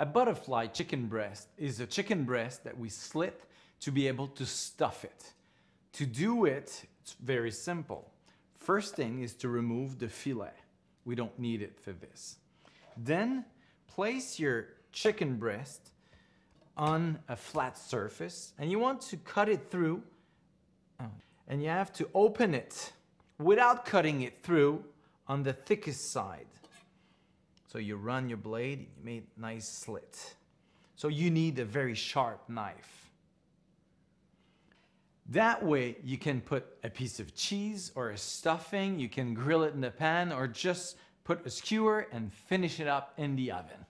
A butterfly chicken breast is a chicken breast that we slit to be able to stuff it. To do it, it's very simple. First thing is to remove the fillet. We don't need it for this. Then place your chicken breast on a flat surface and you want to cut it through oh, and you have to open it without cutting it through on the thickest side. So you run your blade, you made nice slit. So you need a very sharp knife. That way you can put a piece of cheese or a stuffing, you can grill it in the pan or just put a skewer and finish it up in the oven.